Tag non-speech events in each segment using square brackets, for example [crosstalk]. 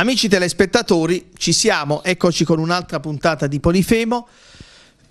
Amici telespettatori, ci siamo, eccoci con un'altra puntata di Polifemo,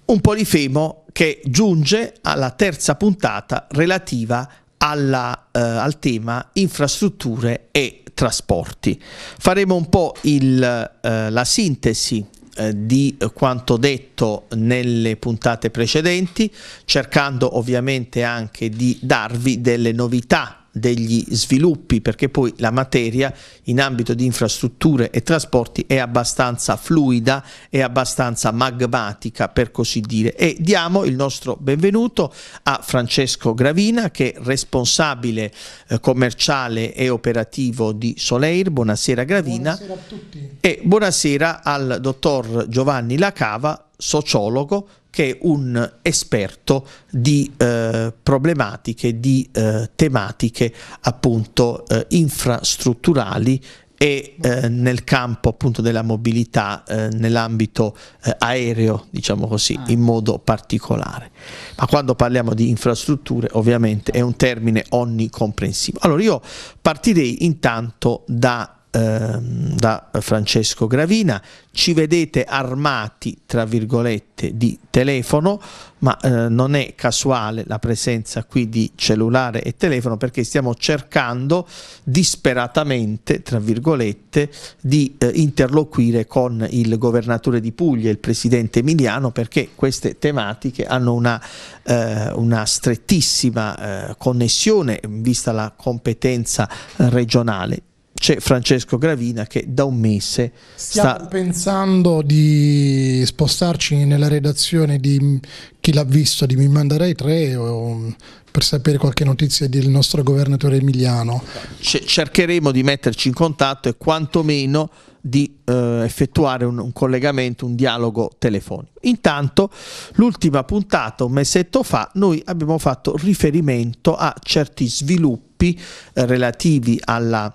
un Polifemo che giunge alla terza puntata relativa alla, eh, al tema infrastrutture e trasporti. Faremo un po' il, eh, la sintesi eh, di quanto detto nelle puntate precedenti, cercando ovviamente anche di darvi delle novità degli sviluppi perché poi la materia in ambito di infrastrutture e trasporti è abbastanza fluida, e abbastanza magmatica per così dire e diamo il nostro benvenuto a Francesco Gravina che è responsabile eh, commerciale e operativo di Soleil Buonasera Gravina. Buonasera a tutti. E buonasera al dottor Giovanni Lacava, sociologo, che è un esperto di eh, problematiche, di eh, tematiche appunto eh, infrastrutturali e eh, nel campo appunto della mobilità eh, nell'ambito eh, aereo, diciamo così, ah. in modo particolare. Ma quando parliamo di infrastrutture ovviamente è un termine onnicomprensivo. Allora io partirei intanto da Ehm, da Francesco Gravina. Ci vedete armati, tra virgolette, di telefono, ma eh, non è casuale la presenza qui di cellulare e telefono perché stiamo cercando disperatamente, tra virgolette, di eh, interloquire con il governatore di Puglia, il presidente Emiliano, perché queste tematiche hanno una, eh, una strettissima eh, connessione vista la competenza regionale c'è Francesco Gravina che da un mese stiamo sta... pensando di spostarci nella redazione di chi l'ha visto di Mi Mandarei 3 o, um, per sapere qualche notizia del nostro governatore Emiliano C- cercheremo di metterci in contatto e quantomeno di eh, effettuare un, un, collegamento, un dialogo telefonico. Intanto, l'ultima puntata, un mesetto fa, noi abbiamo fatto riferimento a certi sviluppi eh, relativi alla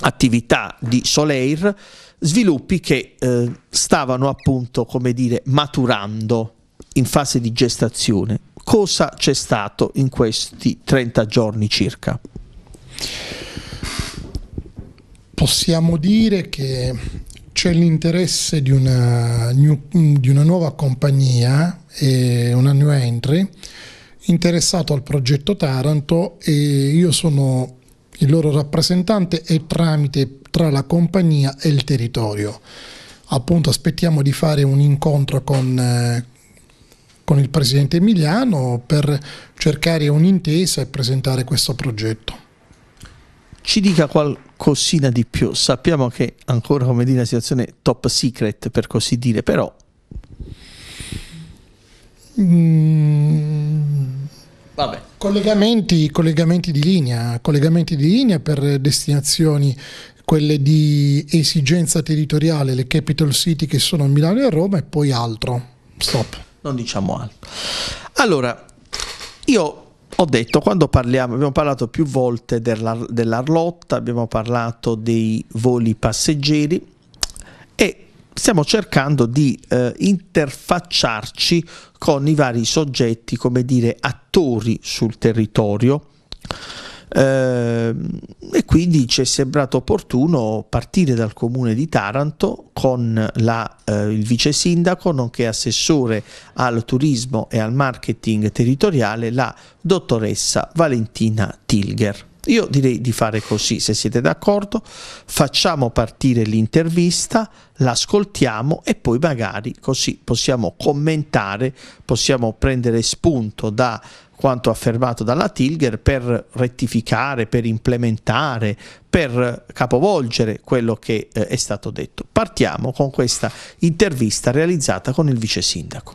attività di Soleil, sviluppi che eh, stavano appunto, come dire, maturando in fase di gestazione. Cosa c'è stato in questi 30 giorni circa? Possiamo dire che c'è l'interesse di una, new, di una nuova compagnia, eh, una new entry, interessato al progetto Taranto e io sono il loro rappresentante e tramite tra la compagnia e il territorio. Appunto aspettiamo di fare un incontro con, eh, con il presidente Emiliano per cercare un'intesa e presentare questo progetto. Ci dica qualcosina di più. Sappiamo che ancora come dire, la situazione top secret per così dire, però... Mm, Collegamenti, collegamenti, di linea, collegamenti di linea per destinazioni quelle di esigenza territoriale, le capital city che sono a Milano e a Roma e poi altro. Stop. Non diciamo altro. Allora, io ho detto quando parliamo, abbiamo parlato più volte dell'Ar- dell'Arlotta, abbiamo parlato dei voli passeggeri e stiamo cercando di eh, interfacciarci con i vari soggetti, come dire, attori sul territorio. Eh, e quindi ci è sembrato opportuno partire dal comune di Taranto con la, eh, il vice sindaco, nonché assessore al turismo e al marketing territoriale, la dottoressa Valentina Tilger. Io direi di fare così, se siete d'accordo, facciamo partire l'intervista, l'ascoltiamo e poi magari così possiamo commentare, possiamo prendere spunto da quanto affermato dalla Tilger per rettificare, per implementare, per capovolgere quello che eh, è stato detto. Partiamo con questa intervista realizzata con il vice sindaco.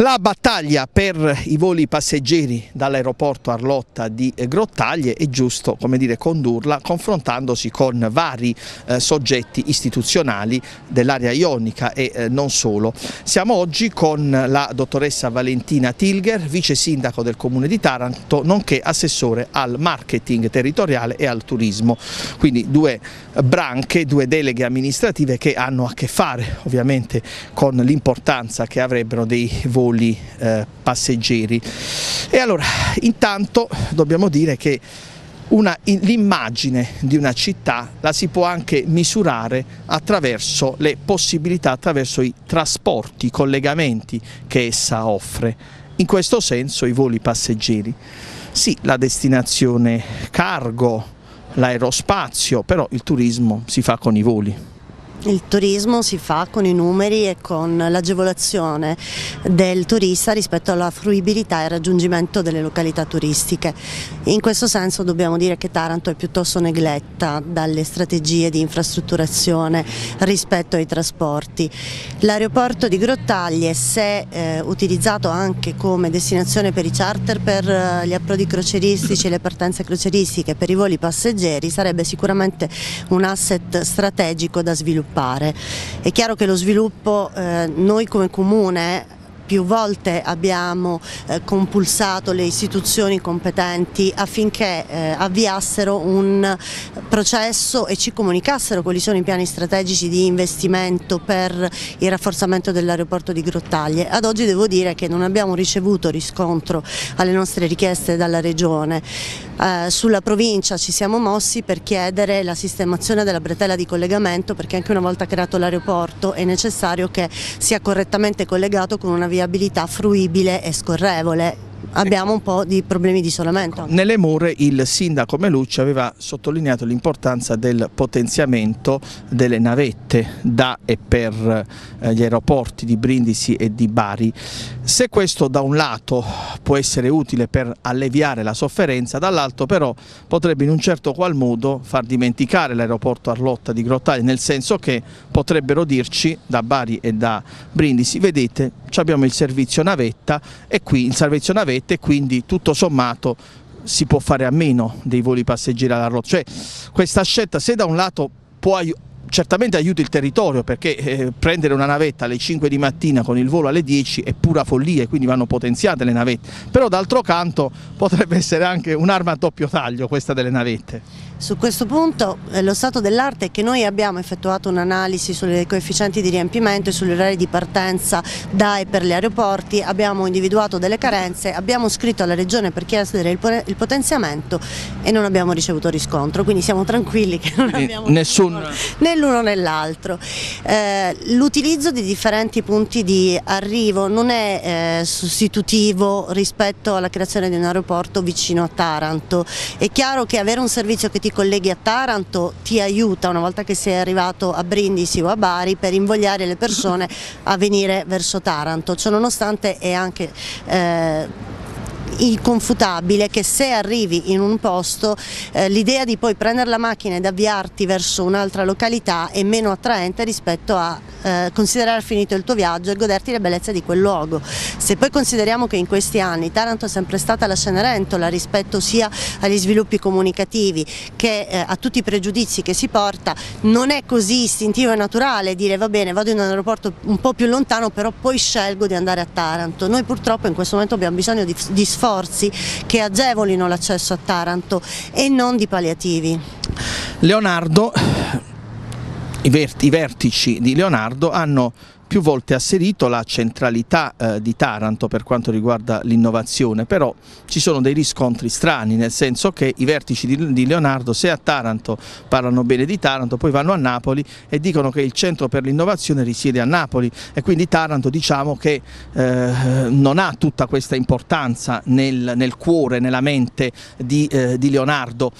La battaglia per i voli passeggeri dall'aeroporto Arlotta di eh, Grottaglie è giusto come dire, condurla confrontandosi con vari eh, soggetti istituzionali dell'area ionica e eh, non solo. Siamo oggi con la dottoressa Valentina Tilger, vice sindaco del comune di Taranto, nonché assessore al marketing territoriale e al turismo. Quindi due branche, due deleghe amministrative che hanno a che fare ovviamente con l'importanza che avrebbero dei voli voli eh, passeggeri. E allora, intanto dobbiamo dire che l'immagine di una città la si può anche misurare attraverso le possibilità, attraverso i trasporti, i collegamenti che essa offre. In questo senso i voli passeggeri. Sì, la destinazione cargo, l'aerospazio, però il turismo si fa con i voli. Il turismo si fa con i numeri e con l'agevolazione del turista rispetto alla fruibilità e raggiungimento delle località turistiche. In questo senso dobbiamo dire che Taranto è piuttosto negletta dalle strategie di infrastrutturazione rispetto ai trasporti. L'aeroporto di Grottaglie, se eh, utilizzato anche come destinazione per i charter, per eh, gli approdi croceristici e le partenze croceristiche, per i voli passeggeri, sarebbe sicuramente un asset strategico da sviluppare sviluppare. È chiaro che lo sviluppo eh, noi come comune più volte abbiamo eh, compulsato le istituzioni competenti affinché eh, avviassero un processo e ci comunicassero quali sono i piani strategici di investimento per il rafforzamento dell'aeroporto di Grottaglie. Ad oggi devo dire che non abbiamo ricevuto riscontro alle nostre richieste dalla Regione. Eh, sulla provincia ci siamo mossi per chiedere la sistemazione della bretella di collegamento perché anche una volta creato l'aeroporto è necessario che sia correttamente collegato con una via viabilità fruibile e scorrevole abbiamo un po' di problemi di isolamento. Nelle more il sindaco Melucci aveva sottolineato l'importanza del potenziamento delle navette da e per eh, gli aeroporti di Brindisi e di Bari. Se questo da un lato può essere utile per alleviare la sofferenza, dall'altro però potrebbe in un certo qual modo far dimenticare l'aeroporto Arlotta di Grottaglie, nel senso che potrebbero dirci da Bari e da Brindisi, vedete abbiamo il servizio navetta e qui il servizio navetta e quindi tutto sommato si può fare a meno dei voli passeggeri alla rotta. Cioè questa scelta se da un lato può aiutare certamente aiuta il territorio perché eh, prendere una navetta alle 5 di mattina con il volo alle 10 è pura follia e quindi vanno potenziate le navette, però d'altro canto potrebbe essere anche un'arma a doppio taglio questa delle navette. Su questo punto eh, lo stato dell'arte è che noi abbiamo effettuato un'analisi sui coefficienti di riempimento e sugli orari di partenza da e per gli aeroporti, abbiamo individuato delle carenze, abbiamo scritto alla Regione per chiedere il, il potenziamento e non abbiamo ricevuto riscontro, quindi siamo tranquilli che non abbiamo... Nessun... Né l'uno né l'altro. Eh, l'utilizzo di differenti punti di arrivo non è eh, sostitutivo rispetto alla creazione di un aeroporto vicino a Taranto. È chiaro che avere un servizio che ti colleghi a Taranto ti aiuta una volta che sei arrivato a Brindisi o a Bari per invogliare le persone a venire verso Taranto, Ciononostante è anche eh, inconfutabile che se arrivi in un posto eh, l'idea di poi prendere la macchina ed avviarti verso un'altra località è meno attraente rispetto a eh, considerare finito il tuo viaggio e goderti le bellezze di quel luogo. Se poi consideriamo che in questi anni Taranto è sempre stata la Cenerentola rispetto sia agli sviluppi comunicativi che eh, a tutti i pregiudizi che si porta, non è così istintivo e naturale dire va bene vado in un aeroporto un po' più lontano però poi scelgo di andare a Taranto. Noi purtroppo in questo momento abbiamo bisogno di, di sforzo sforzi che agevolino l'accesso a Taranto e non di palliativi. Leonardo, i vertici di Leonardo hanno più volte asserito la centralità eh, di Taranto per quanto riguarda l'innovazione, però ci sono dei riscontri strani, nel senso che i vertici di, di, Leonardo se a Taranto parlano bene di Taranto, poi vanno a Napoli e dicono che il centro per l'innovazione risiede a Napoli e quindi Taranto diciamo che eh, non ha tutta questa importanza nel, nel cuore, nella mente di, eh, di Leonardo,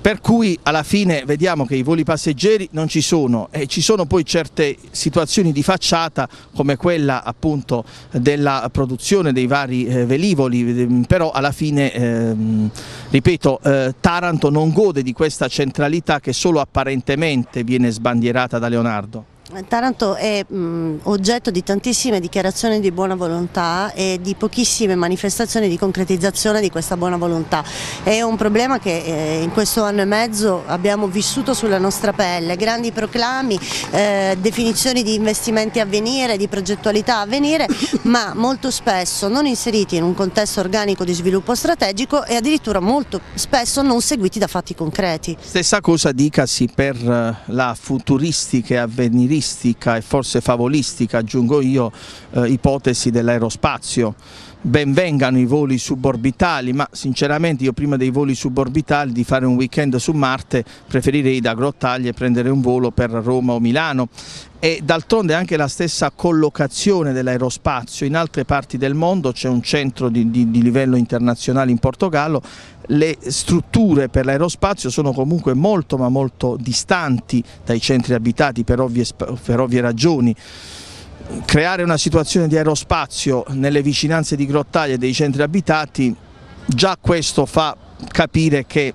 per cui alla fine vediamo che i voli passeggeri non ci sono e ci sono poi certe situazioni di facciata elevata come quella appunto della produzione dei vari eh, velivoli, ehm, però alla fine, ehm, ripeto, eh, Taranto non gode di questa centralità che solo apparentemente viene sbandierata da Leonardo. Taranto è mh, oggetto di tantissime dichiarazioni di buona volontà e di pochissime manifestazioni di concretizzazione di questa buona volontà. È un problema che eh, in questo anno e mezzo abbiamo vissuto sulla nostra pelle, grandi proclami, eh, definizioni di investimenti a venire, di progettualità a venire, ma molto spesso non inseriti in un contesto organico di sviluppo strategico e addirittura molto spesso non seguiti da fatti concreti. Stessa cosa dicasi per eh, la futuristica e avvenire avventuristica e forse favolistica, aggiungo io, eh, ipotesi dell'aerospazio benvengano i voli suborbitali, ma sinceramente io prima dei voli suborbitali di fare un weekend su Marte preferirei da Grottaglie prendere un volo per Roma o Milano e d'altronde anche la stessa collocazione dell'aerospazio, in altre parti del mondo c'è un centro di, di, di livello internazionale in Portogallo le strutture per l'aerospazio sono comunque molto ma molto distanti dai centri abitati per ovvie, per ovvie ragioni creare una situazione di aerospazio nelle vicinanze di grottaglie e dei centri abitati, già questo fa capire che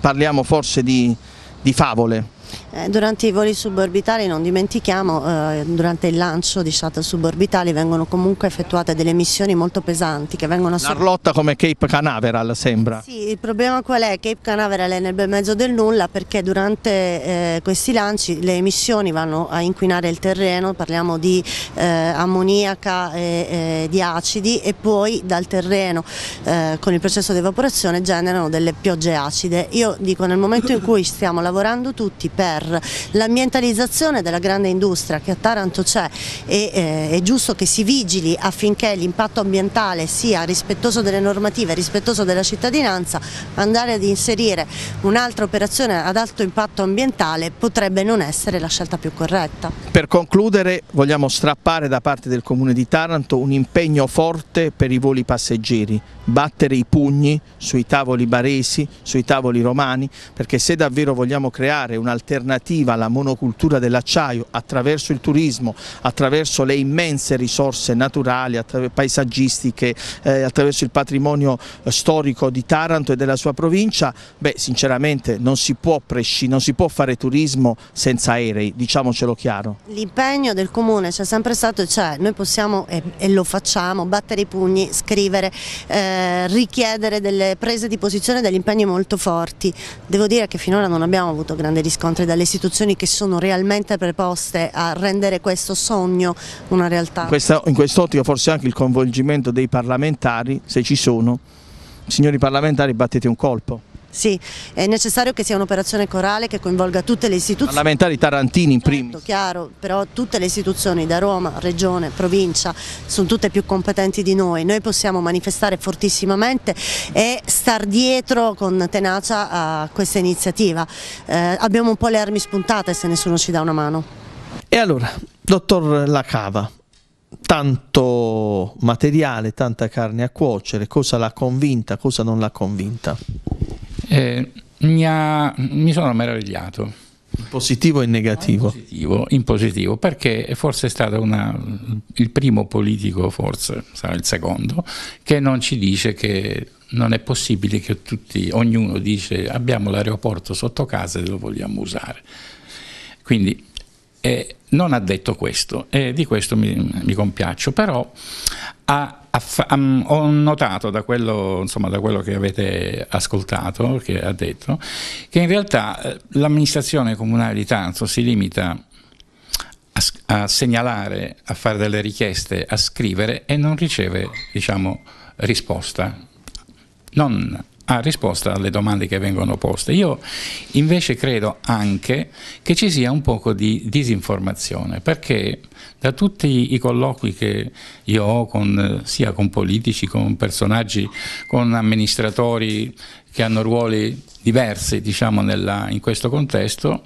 parliamo forse di, di favole. Eh, durante i voli suborbitali non dimentichiamo, eh, durante il lancio di shuttle suborbitali vengono comunque effettuate delle missioni molto pesanti che vengono Narlotta come Cape Canaveral sembra. Sì, il problema qual è? Cape Canaveral è nel bel mezzo del nulla perché durante eh, questi lanci le emissioni vanno a inquinare il terreno, parliamo di eh, ammoniaca e di acidi e poi dal terreno eh, con il processo di evaporazione generano delle piogge acide. Io dico nel momento in cui stiamo lavorando tutti per per l'ambientalizzazione della grande industria che a Taranto c'è e eh, è giusto che si vigili affinché l'impatto ambientale sia rispettoso delle normative, rispettoso della cittadinanza, andare ad inserire un'altra operazione ad alto impatto ambientale potrebbe non essere la scelta più corretta. Per concludere vogliamo strappare da parte del Comune di Taranto un impegno forte per i voli passeggeri, battere i pugni sui tavoli baresi, sui tavoli romani, perché se davvero vogliamo creare un'alternativa un'alternativa alla monocultura dell'acciaio attraverso il turismo, attraverso le immense risorse naturali, paesaggistiche, eh, attraverso il patrimonio eh, storico di Taranto e della sua provincia, beh sinceramente non si può, non si può fare turismo senza aerei, diciamocelo chiaro. L'impegno del Comune c'è sempre stato e c'è, noi possiamo e, e, lo facciamo, battere i pugni, scrivere, eh, richiedere delle prese di posizione, degli impegni molto forti. Devo dire che finora non abbiamo avuto grandi riscontri dalle istituzioni che sono realmente preposte a rendere questo sogno una realtà. Questa, in quest'ottica forse anche il coinvolgimento dei parlamentari, se ci sono, signori parlamentari battete un colpo. Sì, è necessario che sia un'operazione corale che coinvolga tutte le istituzioni. Parlamentari tarantini in certo, primis. Certo, chiaro, però tutte le istituzioni da Roma, Regione, Provincia sono tutte più competenti di noi. Noi possiamo manifestare fortissimamente e star dietro con tenacia a questa iniziativa. Eh, abbiamo un po' le armi spuntate se nessuno ci dà una mano. E allora, dottor Lacava, tanto materiale, tanta carne a cuocere, cosa l'ha convinta, cosa non l'ha convinta? eh, mi, ha, mi, sono meravigliato. In positivo e in negativo? In positivo, in positivo perché forse è stato una, il primo politico, forse sarà il secondo, che non ci dice che non è possibile che tutti, ognuno dice abbiamo l'aeroporto sotto casa e lo vogliamo usare. Quindi eh, non ha detto questo e di questo mi, mi compiaccio, però ha, ha, um, ho notato da quello, insomma, da quello, che avete ascoltato, che ha detto, che in realtà eh, l'amministrazione comunale di Tanzo si limita a, a, segnalare, a fare delle richieste, a scrivere e non riceve diciamo, risposta. Non a risposta alle domande che vengono poste. Io invece credo anche che ci sia un poco di disinformazione, perché da tutti i colloqui che io ho con, sia con politici, con personaggi, con amministratori che hanno ruoli diversi diciamo, nella, in questo contesto,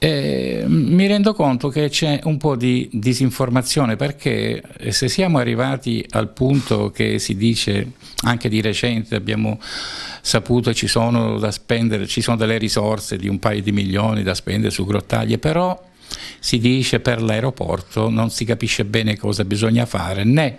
eh, mi rendo conto che c'è un po' di disinformazione perché eh, se siamo arrivati al punto che si dice anche di recente abbiamo saputo che ci sono da spendere, ci sono delle risorse di un paio di milioni da spendere su grottaglie, però si dice per l'aeroporto non si capisce bene cosa bisogna fare, né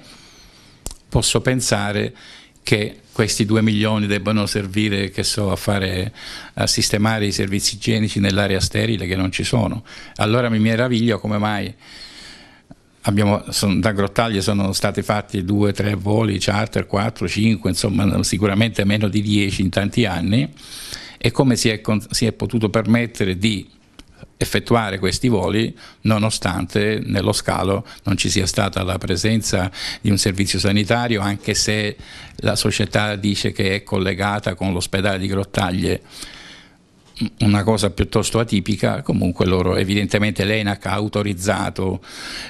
posso pensare che questi 2 milioni debbano servire so, a, fare, a, sistemare i servizi igienici nell'area sterile che non ci sono. Allora mi meraviglio come mai Abbiamo, son, da Grottaglie sono stati fatti due, tre voli, charter, quattro, cinque, insomma sicuramente meno di dieci in tanti anni e come si è, si è potuto permettere di effettuare questi voli nonostante nello scalo non ci sia stata la presenza di un servizio sanitario anche se la società dice che è collegata con l'ospedale di Grottaglie una cosa piuttosto atipica, comunque loro, evidentemente l'ENAC ha autorizzato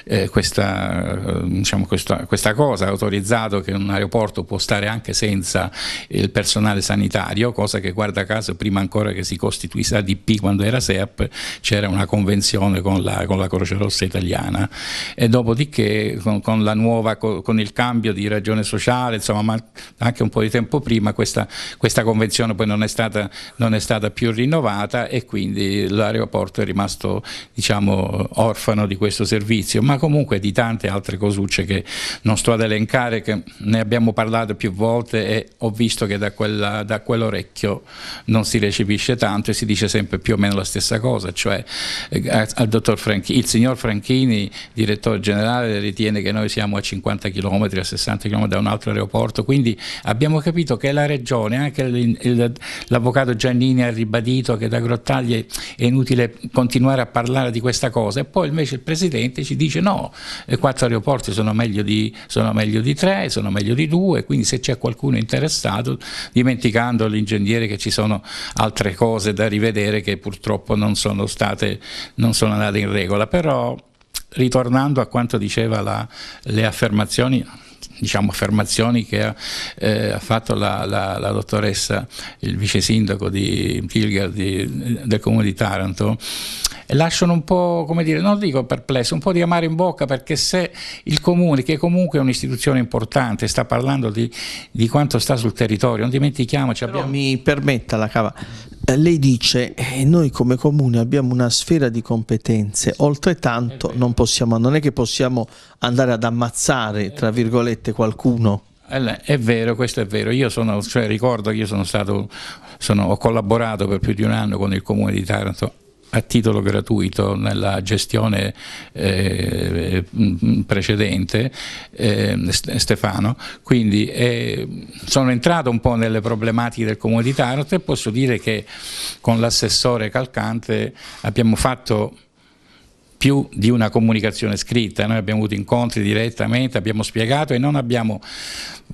eh, questa, eh, diciamo questa, questa, cosa, ha autorizzato che un aeroporto può stare anche senza il personale sanitario, cosa che guarda caso prima ancora che si costituisse ADP quando era SEAP c'era una convenzione con la, con la, Croce Rossa italiana e dopodiché con, con, nuova, con, il cambio di ragione sociale, insomma, anche un po' di tempo prima questa, questa convenzione poi non è stata, non è stata più rinnovata rinnovata e quindi l'aeroporto è rimasto diciamo, orfano di questo servizio, ma comunque di tante altre cosucce che non sto ad elencare, che ne abbiamo parlato più volte e ho visto che da, quella, da quell'orecchio non si recepisce tanto e si dice sempre più o meno la stessa cosa, cioè eh, Franchini, il signor Franchini, direttore generale, ritiene che noi siamo a 50 km, a 60 km da un altro aeroporto, quindi abbiamo capito che la regione, anche l'avvocato Giannini ha ribadito, capito che da Grottaglie è inutile continuare a parlare di questa cosa e poi invece il Presidente ci dice no, eh, quattro aeroporti sono meglio di, sono meglio di tre, sono meglio di due, quindi se c'è qualcuno interessato, dimenticando l'ingegnere che ci sono altre cose da rivedere che purtroppo non sono state, non sono andate in regola, però ritornando a quanto diceva la, le affermazioni diciamo, affermazioni che eh, ha, eh, fatto la, la, la, dottoressa, il vice sindaco di Pilgar di, del comune di Taranto, lasciano un po', come dire, non dico perplesso, un po' di amare in bocca perché se il comune, che comunque è un'istituzione importante, sta parlando di, di quanto sta sul territorio, non dimentichiamoci. Abbiamo... mi permetta la cava, eh, lei dice eh, noi come comune abbiamo una sfera di competenze, oltretanto non, possiamo, non è che possiamo andare ad ammazzare, tra virgolette, qualcuno. Eh, è vero, questo è vero. Io sono, cioè, ricordo che io sono stato, sono, ho collaborato per più di un anno con il comune di Taranto a titolo gratuito nella gestione eh, mm, precedente eh, Stefano, quindi eh, sono entrato un po' nelle problematiche del Comune di Taranto e posso dire che con l'assessore Calcante abbiamo fatto più di una comunicazione scritta, noi abbiamo avuto incontri direttamente, abbiamo spiegato e non abbiamo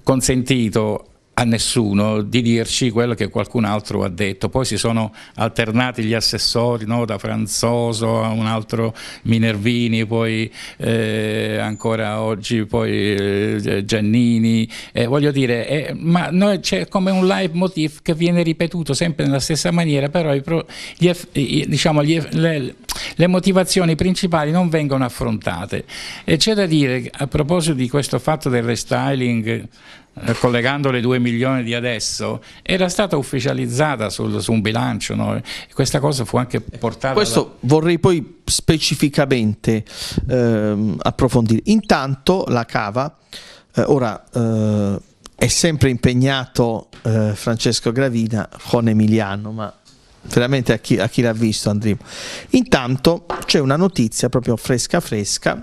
consentito a nessuno di dirci quello che qualcun altro ha detto. Poi si sono alternati gli assessori, no? da Franzoso a un altro Minervini, poi eh, ancora oggi poi, eh, Giannini. Eh, voglio dire, eh, ma noi c'è come un leitmotiv che viene ripetuto sempre nella stessa maniera, però gli, diciamo, gli, le, le, motivazioni principali non vengono affrontate. E c'è da dire, a proposito di questo fatto del restyling, eh, collegando le 2 milioni di adesso, era stata ufficializzata sul, su un bilancio. No? Questa cosa fu anche portata. Questo alla... vorrei poi specificamente ehm, approfondire. Intanto la cava, eh, ora eh, è sempre impegnato eh, Francesco Gravina con Emiliano, ma veramente a chi, a chi l'ha visto andremo. Intanto c'è una notizia proprio fresca fresca.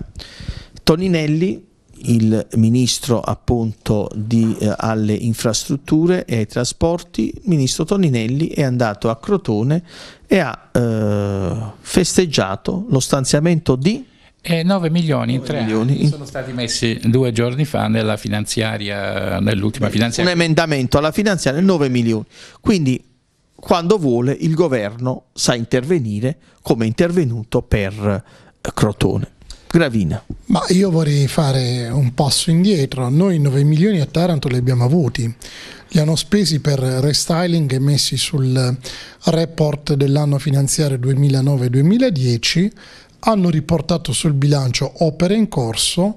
Toninelli il ministro appunto di, eh, alle infrastrutture e ai trasporti, il ministro Toninelli, è andato a Crotone e ha eh, festeggiato lo stanziamento di... Eh, e 9 milioni in 3 milioni anni sono stati messi due giorni fa nella finanziaria, nell'ultima finanziaria. Un emendamento alla finanziaria, 9 milioni. Quindi quando vuole il governo sa intervenire come è intervenuto per Crotone. Gravina. Ma io vorrei fare un passo indietro. Noi 9 milioni a Taranto li abbiamo avuti. Li hanno spesi per restyling e messi sul report dell'anno finanziario 2009-2010. Hanno riportato sul bilancio opere in corso.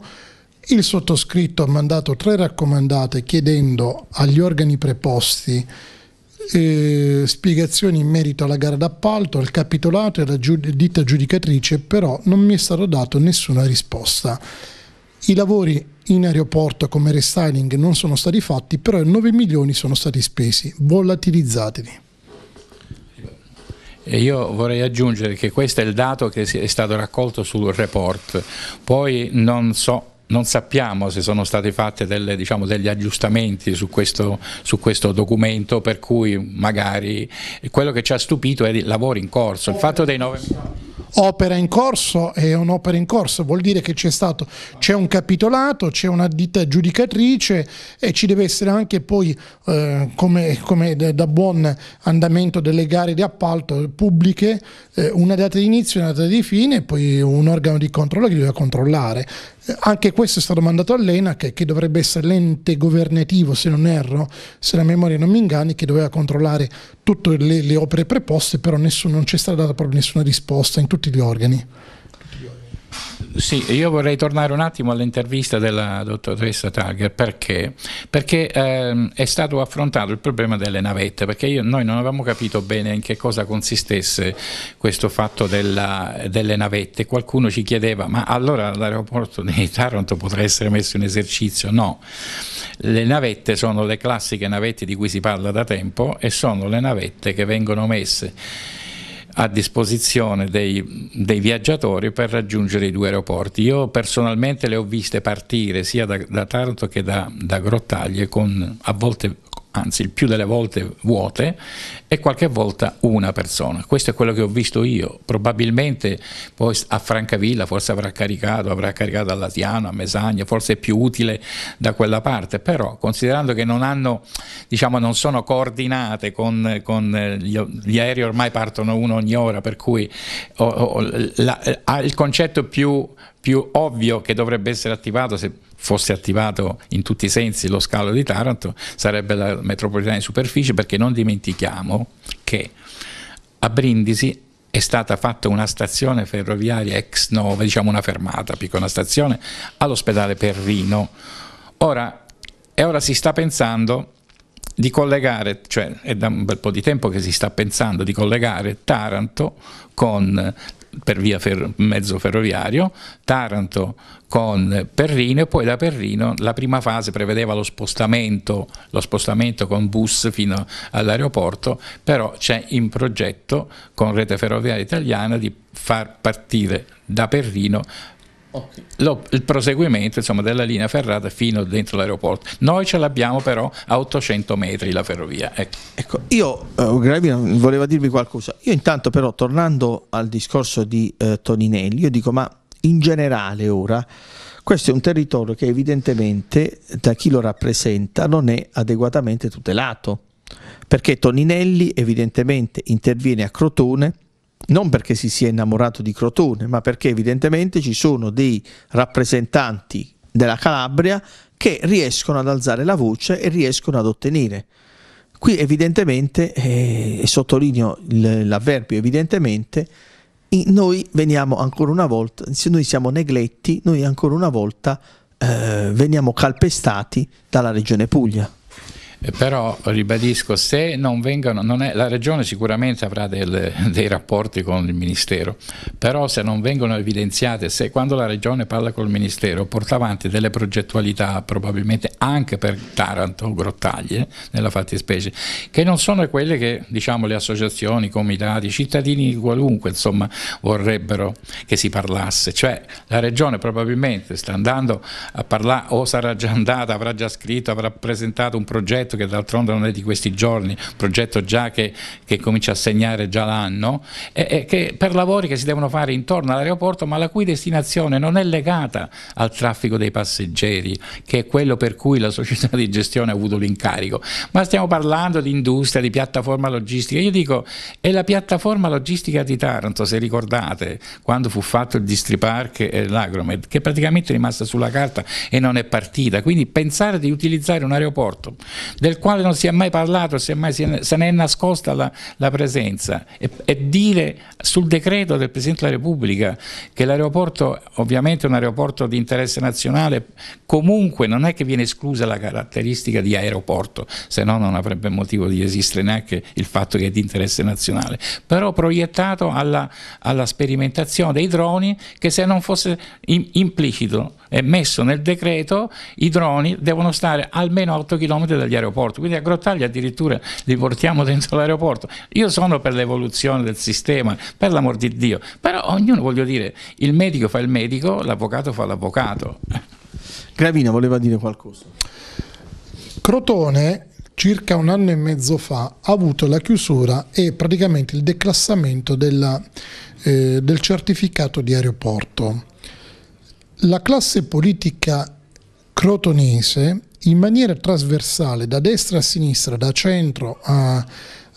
Il sottoscritto ha mandato tre raccomandate chiedendo agli organi preposti eh, spiegazioni in merito alla gara d'appalto, al capitolato e alla giud- ditta giudicatrice, però non mi è stato dato nessuna risposta. I lavori in aeroporto come restyling non sono stati fatti, però 9 milioni sono stati spesi. Volatilizzatevi. Io vorrei aggiungere che questo è il dato che è stato raccolto sul report, poi non so non sappiamo se sono stati fatti diciamo, degli aggiustamenti su questo, su questo, documento, per cui magari quello che ci ha stupito è il lavoro in corso. Il fatto dei nove... Opera in corso è un'opera in corso, vuol dire che c'è stato, c'è un capitolato, c'è una ditta giudicatrice e ci deve essere anche poi, eh, come, come, da buon andamento delle gare di appalto pubbliche, eh, una data di inizio, e una data di fine e poi un organo di controllo che deve controllare. Anche questo è stato mandato all'ENAC, che dovrebbe essere l'ente governativo, se non erro, se la memoria non mi inganni, che doveva controllare tutte le, le opere preposte, però nessuno, non c'è stata data proprio nessuna risposta in tutti gli organi. Sì, io vorrei tornare un attimo all'intervista della dottoressa Tagger perché, perché ehm, è stato affrontato il problema delle navette, perché io, noi non avevamo capito bene in che cosa consistesse questo fatto della, delle navette. Qualcuno ci chiedeva, ma allora l'aeroporto di Taranto potrà essere messo in esercizio? No, le navette sono le classiche navette di cui si parla da tempo e sono le navette che vengono messe a disposizione dei, dei, viaggiatori per raggiungere i due aeroporti. Io personalmente le ho viste partire sia da, da Taranto che da, da Grottaglie con, a volte anzi il più delle volte vuote, e qualche volta una persona. Questo è quello che ho visto io. Probabilmente poi a Francavilla forse avrà caricato, avrà caricato a Latiano, a Mesagna, forse è più utile da quella parte, però considerando che non, hanno, diciamo, non sono coordinate con, con eh, gli, gli, aerei ormai partono uno ogni ora, per cui oh, oh, la, eh, il concetto più più ovvio che dovrebbe essere attivato se fosse attivato in tutti i sensi lo scalo di Taranto, sarebbe la metropolitana in superficie perché non dimentichiamo che a Brindisi è stata fatta una stazione ferroviaria ex 9, diciamo una fermata, piccola stazione, all'ospedale Perrino. Ora, e ora si sta pensando di collegare, cioè è da un bel po' di tempo che si sta pensando di collegare Taranto con per via fer- mezzo ferroviario, Taranto con Perrino e poi da Perrino la prima fase prevedeva lo spostamento, lo spostamento con bus fino all'aeroporto, però c'è in progetto con Rete Ferroviaria Italiana di far partire da Perrino Okay. Lo, il proseguimento insomma, della linea ferrata fino dentro l'aeroporto. Noi ce l'abbiamo però a 800 metri la ferrovia. Ecco, ecco io, eh, Gravina, voleva dirmi qualcosa. Io intanto però, tornando al discorso di eh, Toninelli, io dico ma in generale ora, questo è un territorio che evidentemente da chi lo rappresenta non è adeguatamente tutelato, perché Toninelli evidentemente interviene a Crotone non perché si sia innamorato di Crotone, ma perché evidentemente ci sono dei rappresentanti della Calabria che riescono ad alzare la voce e riescono ad ottenere. Qui evidentemente, eh, e sottolineo l'avverbio evidentemente, noi veniamo ancora una volta, se noi siamo negletti, noi ancora una volta eh, veniamo calpestati dalla regione Puglia. Eh, però ribadisco se non vengono non è, la regione sicuramente avrà del, [laughs] dei rapporti con il ministero però se non vengono evidenziate se quando la regione parla col ministero porta avanti delle progettualità probabilmente anche per Taranto Grottaglie nella fattispecie che non sono quelle che diciamo le associazioni i comitati i cittadini qualunque insomma vorrebbero che si parlasse cioè la regione probabilmente sta andando a parlare o sarà già andata avrà già scritto avrà presentato un progetto progetto che d'altronde non è di questi giorni, progetto già che, che comincia a segnare già l'anno, per lavori che si devono fare intorno all'aeroporto ma la cui destinazione non è legata al traffico dei passeggeri, che è quello per cui la società di gestione ha avuto l'incarico, ma stiamo parlando di industria, di piattaforma logistica. Io dico, è la piattaforma logistica di Taranto, se ricordate, quando fu fatto il Distripark e l'Agromed, che praticamente è rimasta sulla carta e non è partita. Quindi pensare di utilizzare un aeroporto del quale non si è mai parlato, semmai se ne è nascosta la, la presenza. E, e, dire sul decreto del Presidente della Repubblica che l'aeroporto, ovviamente è un aeroporto di interesse nazionale, comunque non è che viene esclusa la caratteristica di aeroporto, se no non avrebbe motivo di esistere neanche il fatto che è di interesse nazionale, però proiettato alla, alla sperimentazione dei droni che se non fosse in, implicito è messo nel decreto i droni devono stare almeno 8 km dagli aeroporti, quindi a Grottaglia addirittura li portiamo [laughs] dentro l'aeroporto. Io sono per l'evoluzione del sistema, per l'amor di Dio, però ognuno, voglio dire, il medico fa il medico, l'avvocato fa l'avvocato. Gravina voleva dire qualcosa. Crotone circa un anno e mezzo fa ha avuto la chiusura e praticamente il declassamento della, eh, del certificato di aeroporto la classe politica crotonese, in maniera trasversale, da destra a sinistra, da centro a,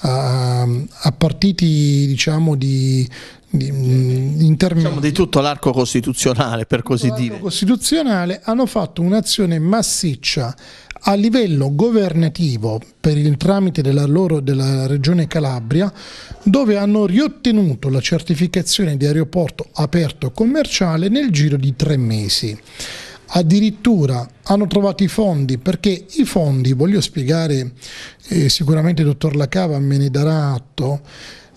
a, a partiti diciamo, di, di, mm, intermi- diciamo di tutto l'arco costituzionale, per così dire. costituzionale, hanno fatto un'azione massiccia a livello governativo, per il tramite della loro della regione Calabria, dove hanno riottenuto la certificazione di aeroporto aperto commerciale nel giro di tre mesi. Addirittura hanno trovato i fondi perché i fondi, voglio spiegare, eh, sicuramente il dottor Lacava me ne darà atto,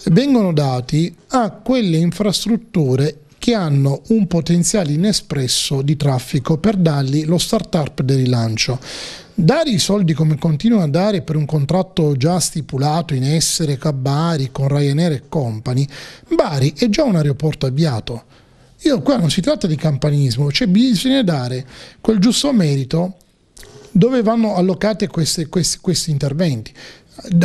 vengono dati a quelle infrastrutture che hanno un potenziale inespresso di traffico per dargli lo start-up del rilancio. Dare i soldi come continuano a dare per un contratto già stipulato in essere a Bari con Ryanair e Company, Bari è già un aeroporto avviato. Io qua non si tratta di campanismo, cioè bisogna dare quel giusto merito dove vanno allocati questi interventi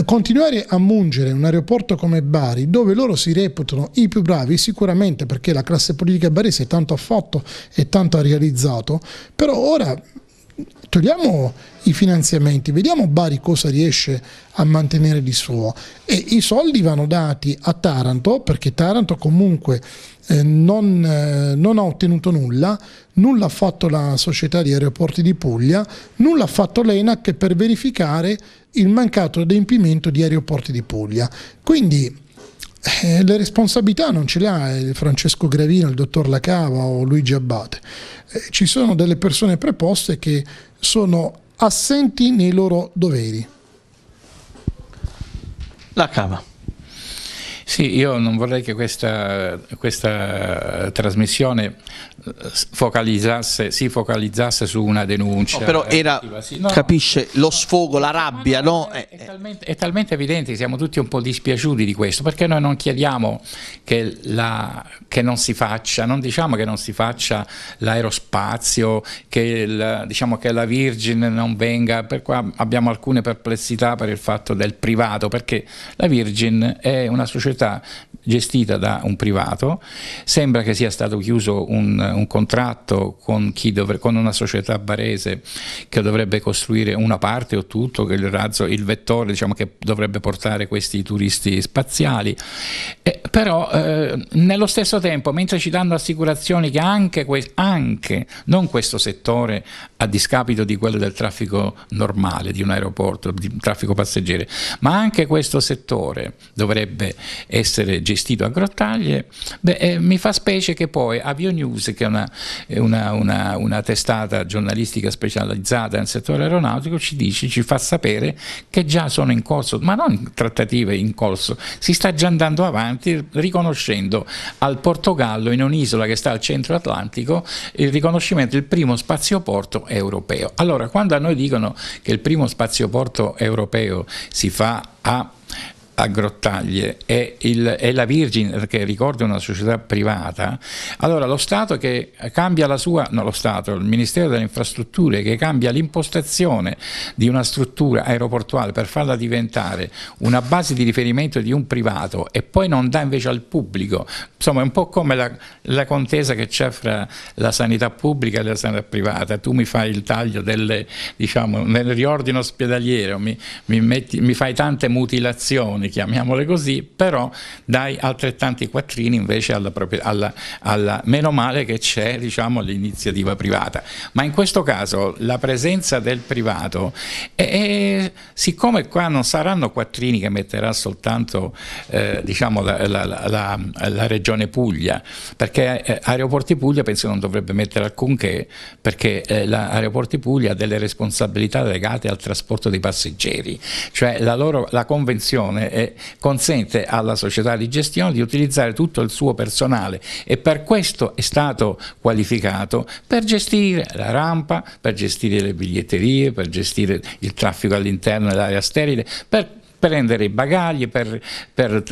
continuare a mungere un aeroporto come Bari, dove loro si reputano i più bravi sicuramente perché la classe politica barese tanto ha fatto e tanto ha realizzato, però ora togliamo i finanziamenti, vediamo Bari cosa riesce a mantenere di suo e i soldi vanno dati a Taranto perché Taranto comunque eh, non, eh, non, ha ottenuto nulla, nulla ha fatto la società di aeroporti di Puglia, nulla ha fatto l'ENAC per verificare il mancato adempimento di aeroporti di Puglia. Quindi eh, le responsabilità non ce le ha Francesco Gravino, il dottor Lacava o Luigi Abbate. Eh, ci sono delle persone preposte che sono assenti nei loro doveri. Lacava. Sì, io non vorrei che questa, questa trasmissione focalizzasse, si focalizzasse su una denuncia. No, però era, no, capisce, lo sfogo, la rabbia. No? È, è, eh, eh. talmente, è, talmente, evidente che siamo tutti un po' dispiaciuti di questo, perché noi non chiediamo che, la, che non si faccia, non diciamo che non si faccia l'aerospazio, che, diciamo che la Virgin non venga, per qua abbiamo alcune perplessità per il fatto del privato, perché la Virgin è una società gestita da un privato, sembra che sia stato chiuso un, un contratto con, dovre, con, una società barese che dovrebbe costruire una parte o tutto, che il razzo, il vettore diciamo, che dovrebbe portare questi turisti spaziali, eh, però eh, nello stesso tempo mentre ci danno assicurazioni che anche, que- anche non questo settore a discapito di quello del traffico normale di un aeroporto, di traffico passeggeri, ma anche questo settore dovrebbe essere gestito gestito a grottaglie, beh, eh, mi fa specie che poi Avio News, che è una, una, una, una, testata giornalistica specializzata nel settore aeronautico, ci dice, ci fa sapere che già sono in corso, ma non trattative in corso, si sta già andando avanti riconoscendo al Portogallo, in un'isola che sta al centro atlantico, il riconoscimento del primo spazioporto europeo. Allora, quando a noi dicono che il primo spazioporto europeo si fa a a Grottaglie e, il, e la Virgin, che ricordo è una società privata, allora lo Stato che cambia la sua, no lo Stato, il Ministero delle Infrastrutture che cambia l'impostazione di una struttura aeroportuale per farla diventare una base di riferimento di un privato e poi non dà invece al pubblico, insomma è un po' come la, la contesa che c'è fra la sanità pubblica e la sanità privata, tu mi fai il taglio delle, diciamo, nel riordino ospedaliero, mi, mi, metti, mi fai tante mutilazioni, milioni, chiamiamole così, però dai altrettanti quattrini invece alla, propria, alla, alla meno male che c'è diciamo, l'iniziativa privata. Ma in questo caso la presenza del privato, e, siccome qua non saranno quattrini che metterà soltanto eh, diciamo, la, la, la, la, regione Puglia, perché eh, Aeroporti Puglia penso non dovrebbe mettere alcunché, perché eh, Aeroporti Puglia ha delle responsabilità legate al trasporto dei passeggeri, cioè la loro, convenzione eh, consente alla società di gestione di utilizzare tutto il suo personale e per questo è stato qualificato per gestire la rampa, per gestire le biglietterie, per gestire il traffico all'interno dell'area sterile, per prendere i bagagli, per, per,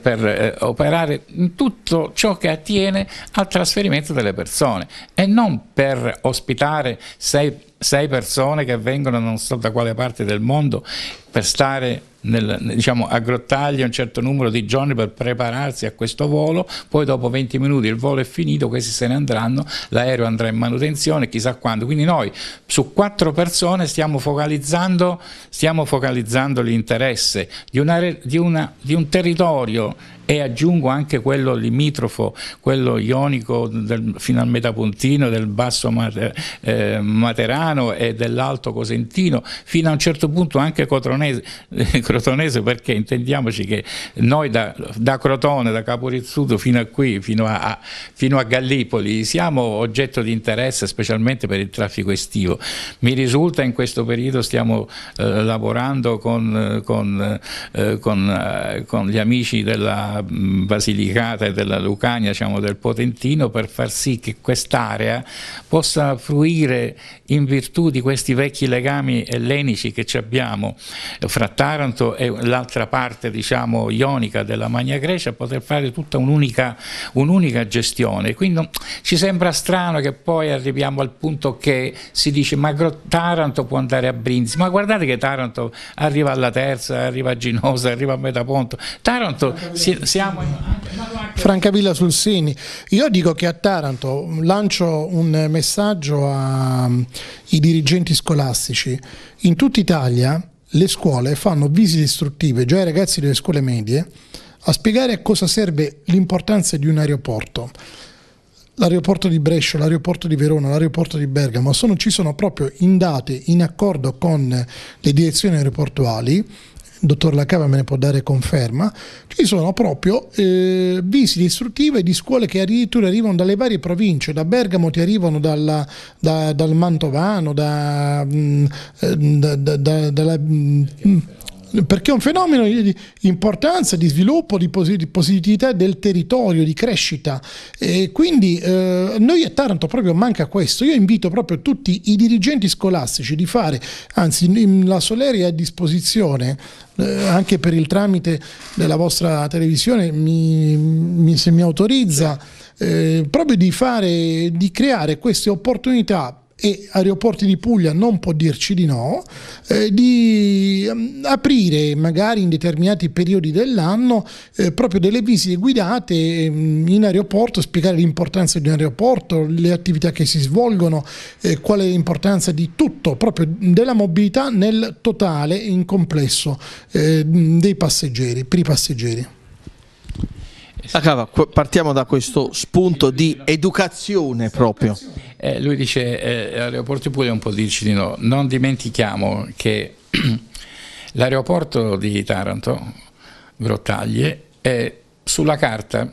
per eh, operare tutto ciò che attiene al trasferimento delle persone e non per ospitare sei sei persone che vengono non so da quale parte del mondo per stare nel, diciamo, a grottaglia un certo numero di giorni per prepararsi a questo volo, poi dopo 20 minuti il volo è finito, questi se ne andranno, l'aereo andrà in manutenzione chissà quando. Quindi noi su quattro persone stiamo focalizzando, stiamo focalizzando l'interesse di, una, di, una, di un territorio e aggiungo anche quello limitrofo, quello ionico del, fino al Metapontino, del basso mater, eh, materano e dell'alto cosentino, fino a un certo punto anche cotronese, eh, crotonese, perché intendiamoci che noi da, da Crotone, da Caporizzuto fino a qui, fino a, a, fino a Gallipoli, siamo oggetto di interesse specialmente per il traffico estivo. Mi risulta in questo periodo stiamo eh, lavorando con, con, eh, con, eh, con gli amici della Basilicata e della Lucania, diciamo del Potentino, per far sì che quest'area possa fruire in virtù di questi vecchi legami ellenici che ci abbiamo eh, fra Taranto e l'altra parte diciamo, ionica della Magna Grecia, poter fare tutta un'unica un gestione. Quindi ci sembra strano che poi arriviamo al punto che si dice ma Taranto può andare a Brinzi, ma guardate che Taranto arriva alla terza, arriva a Ginosa, arriva a Metaponto. Taranto si, siamo in... Francavilla sul Sini. Io dico che a Taranto lancio un messaggio ai mm, dirigenti scolastici. In tutta Italia le scuole fanno visite istruttive, già ai ragazzi delle scuole medie, a spiegare a cosa serve l'importanza di un aeroporto. L'aeroporto di Brescia, l'aeroporto di Verona, l'aeroporto di Bergamo sono, ci sono proprio in date in accordo con le direzioni aeroportuali dottor Lacava me ne può dare conferma, ci sono proprio eh, visite istruttive di scuole che addirittura arrivano dalle varie province, da Bergamo ti arrivano dalla, da, dal Mantovano, da, mm, eh, da, da, dalla, mm, perché è un fenomeno di importanza, di sviluppo, di, positività del territorio, di crescita. E quindi eh, noi a Taranto proprio manca questo. Io invito proprio tutti i dirigenti scolastici di fare, anzi la Soleri è a disposizione eh, anche per il tramite della vostra televisione, mi, mi, se mi autorizza, eh, proprio di, fare, di creare queste opportunità e Aeroporti di Puglia non può dirci di no, eh, di mm, aprire magari in determinati periodi dell'anno eh, proprio delle visite guidate mm, in aeroporto, spiegare l'importanza di un aeroporto, le attività che si svolgono, eh, qual è l'importanza di tutto, proprio della mobilità nel totale in complesso eh, dei passeggeri, per i passeggeri. Cava, partiamo da questo spunto di educazione proprio. Eh, lui dice, eh, l'aeroporto Puglia è un po' dirci di no, non dimentichiamo che [clears throat] l'aeroporto di Taranto, Grottaglie, è, sulla carta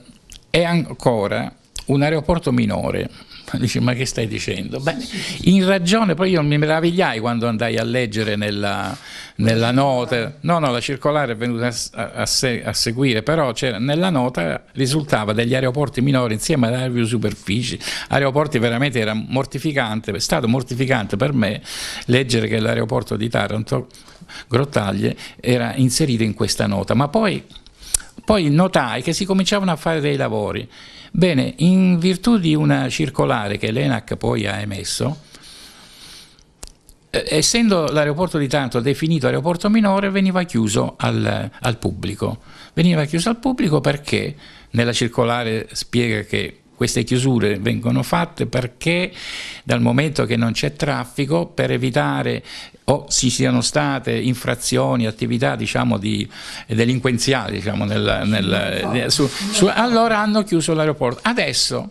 è ancora un aeroporto minore Dice, ma che stai dicendo? Beh, in ragione, poi io mi meravigliai quando andai a leggere nella, nella nota, no, no, la circolare è venuta a, a, a seguire, però nella nota risultava degli aeroporti minori insieme ad superfici, aeroporti veramente era mortificante, è stato mortificante per me leggere che l'aeroporto di Taranto, Grottaglie, era inserito in questa nota, ma poi, poi notai che si cominciavano a fare dei lavori Bene, in virtù di una circolare che l'ENAC poi ha emesso, eh, essendo l'aeroporto di Tanto definito aeroporto minore, veniva chiuso al, al, pubblico. Veniva chiuso al pubblico perché nella circolare spiega che queste chiusure vengono fatte perché dal momento che non c'è traffico, per evitare o ci siano state infrazioni, attività diciamo, di, delinquenziali, diciamo, nel, nel, eh, su, su, allora hanno chiuso l'aeroporto. Adesso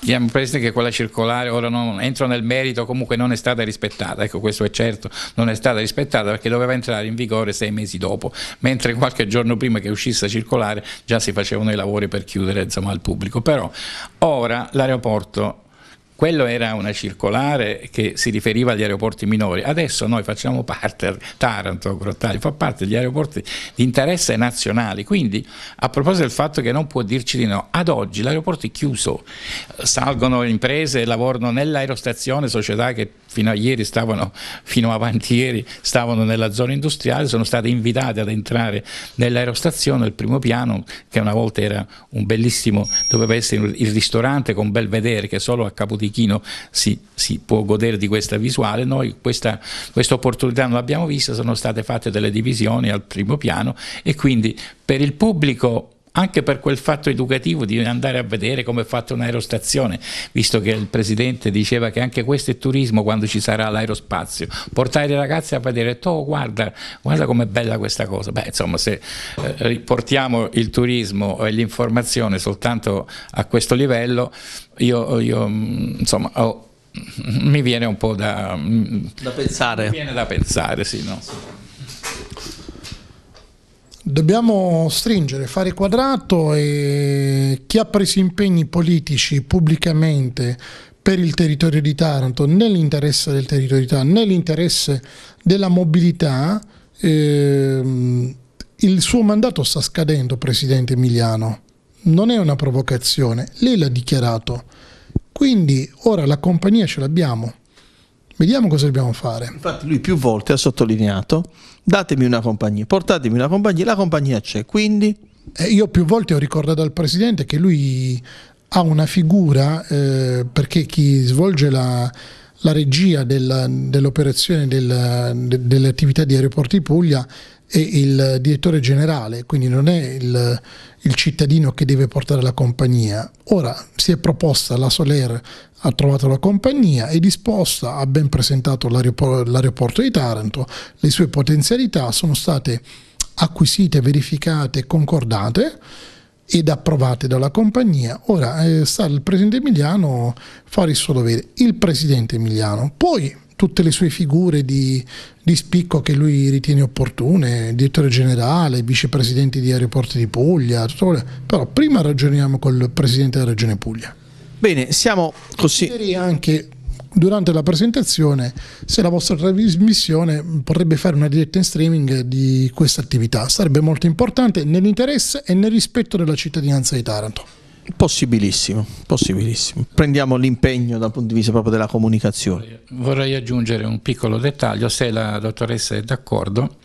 abbiamo preso che quella circolare, ora non entro nel merito, comunque non è stata rispettata, ecco questo è certo, non è stata rispettata perché doveva entrare in vigore sei mesi dopo, mentre qualche giorno prima che uscisse a circolare già si facevano i lavori per chiudere insomma, al pubblico. Però ora l'aeroporto quello era una circolare che si riferiva agli aeroporti minori. Adesso noi facciamo parte, Taranto, Grottaglio, fa parte degli aeroporti di interesse nazionale. Quindi, a proposito del fatto che non può dirci di no, ad oggi l'aeroporto è chiuso, salgono imprese, lavorano nell'aerostazione società che fino a ieri stavano, fino avanti ieri stavano nella zona industriale, sono state invitate ad entrare nell'aerostazione, il primo piano, che una volta era un bellissimo, doveva essere il ristorante con bel vedere, che solo a Capodichino si, si può godere di questa visuale, noi questa, questa opportunità non l'abbiamo vista, sono state fatte delle divisioni al primo piano e quindi per il pubblico anche per quel fatto educativo di andare a vedere come è fatta un'aerostazione, visto che il Presidente diceva che anche questo è turismo quando ci sarà l'aerospazio, portare i ragazzi a vedere, oh guarda, guarda com'è bella questa cosa, beh insomma se eh, riportiamo il turismo e l'informazione soltanto a questo livello, io, io mm, insomma ho, mi viene un po' da, mm, da pensare. Mi viene da pensare, sì. No? Dobbiamo stringere, fare quadrato e chi ha preso impegni politici pubblicamente per il territorio di Taranto, nell'interesse del territorio di Taranto, nell'interesse della mobilità, ehm, il suo mandato sta scadendo, Presidente Emiliano. Non è una provocazione, lei l'ha dichiarato. Quindi ora la compagnia ce l'abbiamo. Vediamo cosa dobbiamo fare. Infatti lui più volte ha sottolineato, datemi una compagnia, portatemi una compagnia, la compagnia c'è, quindi... Eh, io più volte ho ricordato al Presidente che lui ha una figura, eh, perché chi svolge la, la regia della, dell'operazione del, de, delle attività di Aeroporti Puglia è il direttore generale, quindi non è il, il cittadino che deve portare la compagnia. Ora si è proposta la Soler ha trovato la compagnia è disposta ha ben presentato l'aeroporto, di Taranto, le sue potenzialità sono state acquisite, verificate, concordate ed approvate dalla compagnia. Ora eh, sta il presidente Emiliano a fare il suo dovere, il presidente Emiliano. Poi tutte le sue figure di, di spicco che lui ritiene opportune, direttore generale, vicepresidente di Aeroporti di Puglia, tutto quello. però prima ragioniamo col presidente della Regione Puglia. Bene, siamo così. Ieri anche durante la presentazione se la vostra trasmissione potrebbe fare una diretta in streaming di questa attività. Sarebbe molto importante nell'interesse e nel rispetto della cittadinanza di Taranto. Possibilissimo, possibilissimo. Prendiamo l'impegno dal punto di vista proprio della comunicazione. Vorrei aggiungere un piccolo dettaglio, se la dottoressa è d'accordo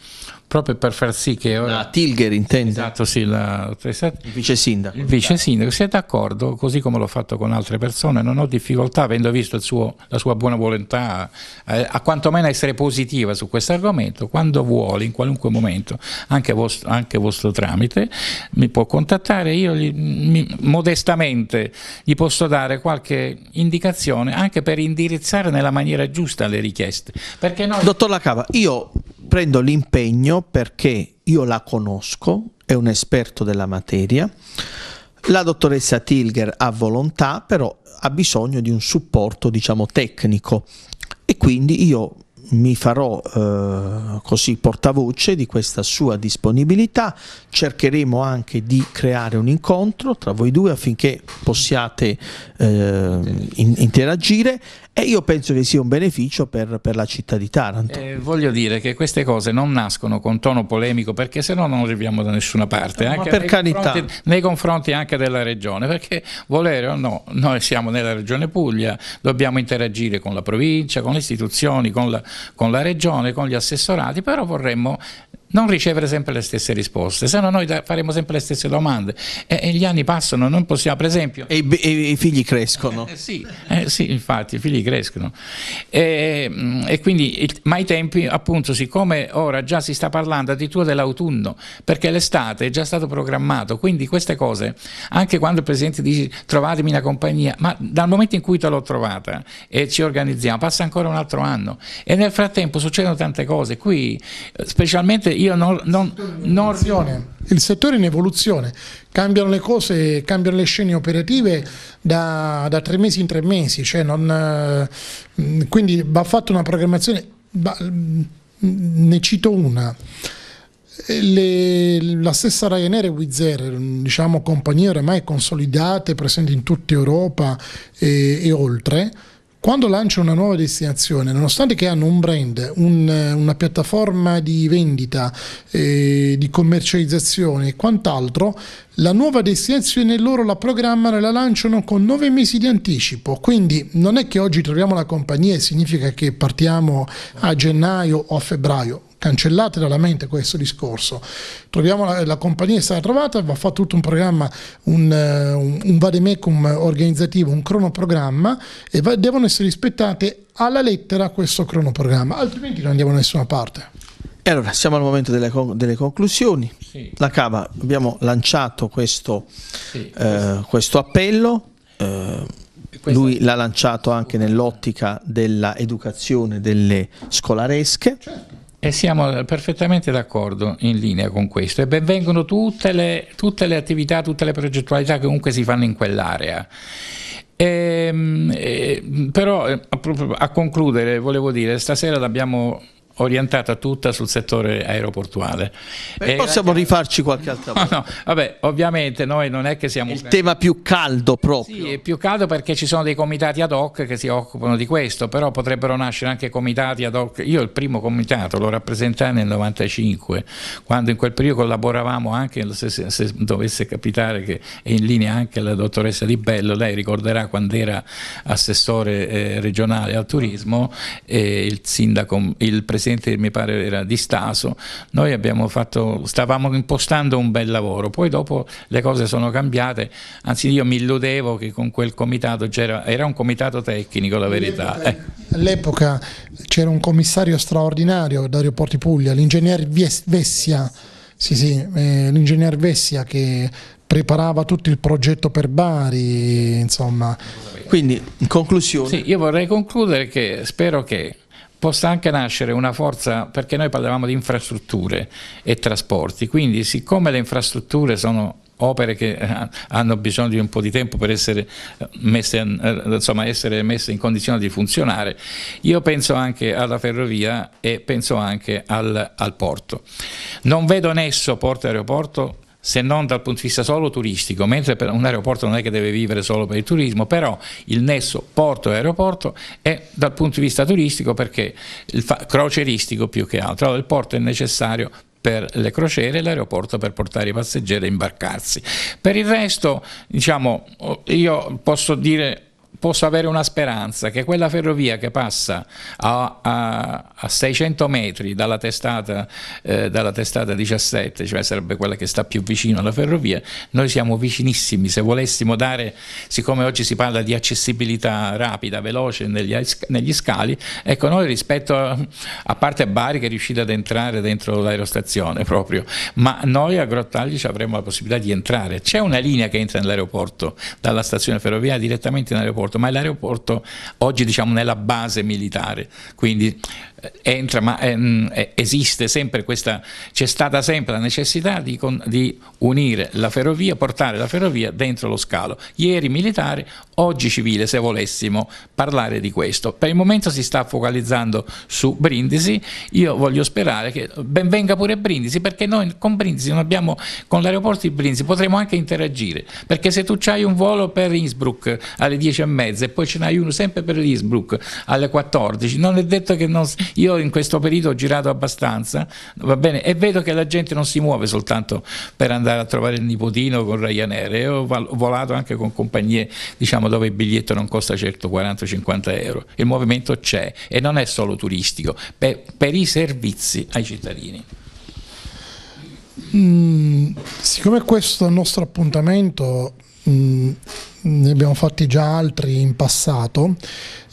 proprio per far sì che ora... La ah, Tilger intende? Esatto, sì, la... il vice sindaco. Il vice sindaco se è d'accordo, così come l'ho fatto con altre persone, non ho difficoltà, avendo visto suo, la sua buona volontà, eh, a quantomeno essere positiva su questo argomento, quando vuole, in qualunque momento, anche vostro, anche vostro tramite, mi può contattare, io gli, mi, modestamente gli posso dare qualche indicazione anche per indirizzare nella maniera giusta le richieste. Perché noi... Dottor Lacava, io prendo l'impegno perché io la conosco, è un esperto della materia, la dottoressa Tilger ha volontà, però ha bisogno di un supporto, diciamo, tecnico e quindi io mi farò eh, così portavoce di questa sua disponibilità, cercheremo anche di creare un incontro tra voi due affinché possiate eh, in interagire e io penso che sia un beneficio per, per la città di Taranto. Eh, voglio dire che queste cose non nascono con tono polemico perché sennò non arriviamo da nessuna parte. No, anche per carità. nei confronti anche della regione, perché volere o no, noi siamo nella regione Puglia, dobbiamo interagire con la provincia, con le istituzioni, con la, con la regione, con gli assessorati, però vorremmo non ricevere sempre le stesse risposte, se no noi faremo sempre le stesse domande e, e gli anni passano, non possiamo, per esempio... E, e, e i figli crescono. Eh, [laughs] sì, eh, sì, infatti, i figli crescono. E, mm, quindi, ma i tempi, appunto, siccome ora già si sta parlando addirittura dell'autunno, perché l'estate è già stato programmato, quindi queste cose, anche quando il Presidente dice trovatemi una compagnia, ma dal momento in cui te l'ho trovata e ci organizziamo, passa ancora un altro anno e nel frattempo succedono tante cose, qui eh, specialmente io non, non, non il settore in evoluzione, cambiano le cose, cambiano le scene operative da, da tre mesi in tre mesi, cioè non, eh, mm, quindi va fatta una programmazione, mm, ne cito una. Le, la stessa Ryanair e Wizz Air, diciamo compagnie oramai consolidate, presenti in tutta Europa e, e oltre, quando lancia una nuova destinazione, nonostante che hanno un brand, un, una piattaforma di vendita, eh, di commercializzazione e quant'altro, la nuova destinazione loro la programmano e la lanciano con nove mesi di anticipo, quindi non è che oggi troviamo la compagnia e significa che partiamo a gennaio o a febbraio, cancellate dalla mente questo discorso. Troviamo la, la compagnia è stata trovata, va fatto tutto un programma, un, eh, un, un vademecum organizzativo, un cronoprogramma e va, devono essere rispettate alla lettera questo cronoprogramma, altrimenti non andiamo da nessuna parte. E allora siamo al momento delle, delle conclusioni. Sì. La Cava, abbiamo lanciato questo, sì, eh, questo appello. Eh, lui l'ha lanciato anche nell'ottica dell'educazione delle scolaresche. Certo. E siamo perfettamente d'accordo in linea con questo. E benvengono tutte le, tutte le attività, tutte le progettualità che comunque si fanno in quell'area. E, ehm, eh, però eh, a concludere volevo dire, stasera l'abbiamo orientata tutta sul settore aeroportuale. Eh, possiamo ragazzi... rifarci qualche altra volta. No, no, vabbè, ovviamente noi non è che siamo... Il tema più caldo proprio. Sì, è più caldo perché ci sono dei comitati ad hoc che si occupano di questo, però potrebbero nascere anche comitati ad hoc. Io il primo comitato lo rappresentai nel 95, quando in quel periodo collaboravamo anche, se, se, se dovesse capitare che è in linea anche la dottoressa Di Bello, lei ricorderà quando era assessore eh, regionale al turismo, eh, il, sindaco, il presidente presidente mi pare era di Staso, noi fatto, stavamo impostando un bel lavoro, poi dopo le cose sono cambiate, anzi io mi illudevo che con quel comitato c'era, era un comitato tecnico la verità. All'epoca eh. c'era un commissario straordinario, da Porti Puglia, l'ingegner Vessia, sì, sì, eh, l'ingegner Vessia che preparava tutto il progetto per Bari, insomma. Quindi, in conclusione... Sì, io vorrei concludere che spero che possa anche nascere una forza, perché noi parlavamo di infrastrutture e trasporti, quindi siccome le infrastrutture sono opere che eh, hanno bisogno di un po' di tempo per essere eh, messe, eh, insomma, essere messe, in condizione di funzionare. Io penso anche alla ferrovia e penso anche al, al porto. Non vedo nesso porto-aeroporto se non dal punto di vista solo turistico, mentre per un aeroporto non è che deve vivere solo per il turismo, però il nesso porto aeroporto è dal punto di vista turistico perché il croceristico più che altro, allora il porto è necessario per le crociere e l'aeroporto per portare i passeggeri a imbarcarsi. Per il resto, diciamo, io posso dire posso avere una speranza che quella ferrovia che passa a, a, a 600 metri dalla testata, eh, dalla testata 17, cioè sarebbe quella che sta più vicino alla ferrovia, noi siamo vicinissimi, se volessimo dare, siccome oggi si parla di accessibilità rapida, veloce negli, negli scali, ecco noi rispetto a, a parte Bari che è riuscita ad entrare dentro l'aerostazione proprio, ma noi a Grottagli avremmo la possibilità di entrare, c'è una linea che entra nell'aeroporto dalla stazione ferroviaria direttamente in aeroporto, l'aeroporto, ma l'aeroporto oggi diciamo nella base militare, quindi entra, ma ehm, eh, esiste sempre questa, c'è stata sempre la necessità di, con, di, unire la ferrovia, portare la ferrovia dentro lo scalo. Ieri militare, oggi civile, se volessimo parlare di questo. Per il momento si sta focalizzando su Brindisi, io voglio sperare che ben venga pure Brindisi, perché noi con Brindisi non abbiamo, con l'aeroporto di Brindisi potremo anche interagire, perché se tu hai un volo per Innsbruck alle 10 e mezza e poi ce n'hai uno sempre per Innsbruck alle 14, non è detto che non si io in questo periodo ho girato abbastanza, va bene, e vedo che la gente non si muove soltanto per andare a trovare il nipotino con Ryanair, e ho volato anche con compagnie diciamo, dove il biglietto non costa certo 40-50 euro, il movimento c'è e non è solo turistico, per, per i servizi ai cittadini. Mm, siccome questo è il nostro appuntamento, mm, ne abbiamo fatti già altri in passato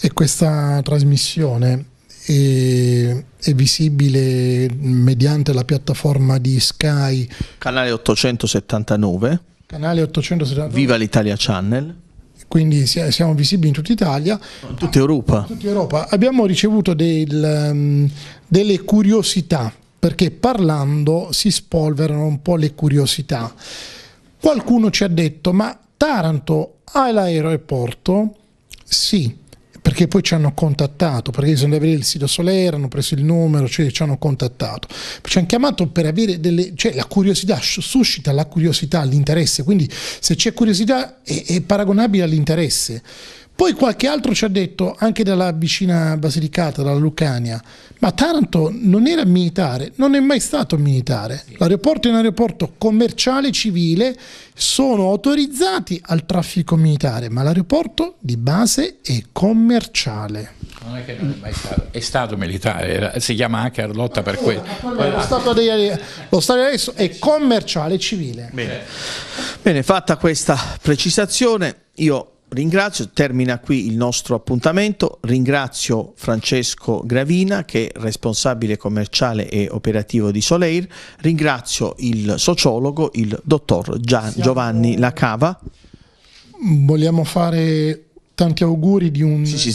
e questa trasmissione e è visibile mediante la piattaforma di Sky. Canale 879. Canale 879. Viva l'Italia Channel quindi siamo visibili in tutta Italia. In tutta Europa. Tutta Europa. Abbiamo ricevuto del, um, delle curiosità, perché parlando si spolverano un po' le curiosità. Qualcuno ci ha detto, ma Taranto ha l'aeroporto? Sì, perché poi ci hanno contattato, perché sono andati a vedere il sito Solera, hanno preso il numero, cioè ci hanno contattato, ci hanno chiamato per avere delle, cioè la curiosità, suscita la curiosità, l'interesse, quindi se c'è curiosità è, è paragonabile all'interesse. Poi qualche altro ci ha detto, anche dalla vicina Basilicata, dalla Lucania, ma Taranto non era militare, non è mai stato militare. L'aeroporto è un aeroporto commerciale civile, sono autorizzati al traffico militare, ma l'aeroporto di base è commerciale. Non è che non è mai stato, è stato militare, si chiama anche Arlotta per allora, quello. Esatto. lo, stato degli, adesso è commerciale civile. Bene. Bene, fatta questa precisazione, io ringrazio, termina qui il nostro appuntamento, ringrazio Francesco Gravina che è responsabile commerciale e operativo di Soleil, ringrazio il sociologo, il dottor Gian Giovanni Lacava. Vogliamo fare tanti auguri di un, sì, sì,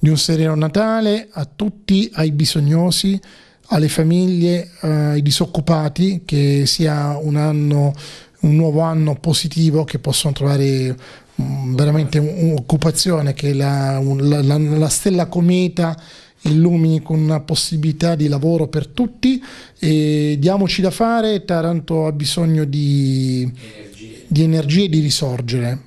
di un sereno Natale a tutti, ai bisognosi alle famiglie, eh, ai disoccupati, che sia un anno, un nuovo anno positivo, che possono trovare Mm, veramente un'occupazione che la, la, la, la stella cometa illumini con una possibilità di lavoro per tutti e diamoci da fare, Taranto ha bisogno di, di energie e di risorgere.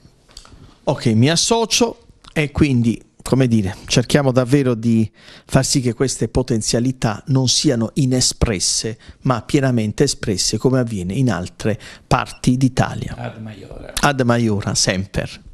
Ok, mi associo e quindi come dire, cerchiamo davvero di far sì che queste potenzialità non siano inespresse, ma pienamente espresse come avviene in altre parti d'Italia. Ad maiora. Ad maiora, sempre.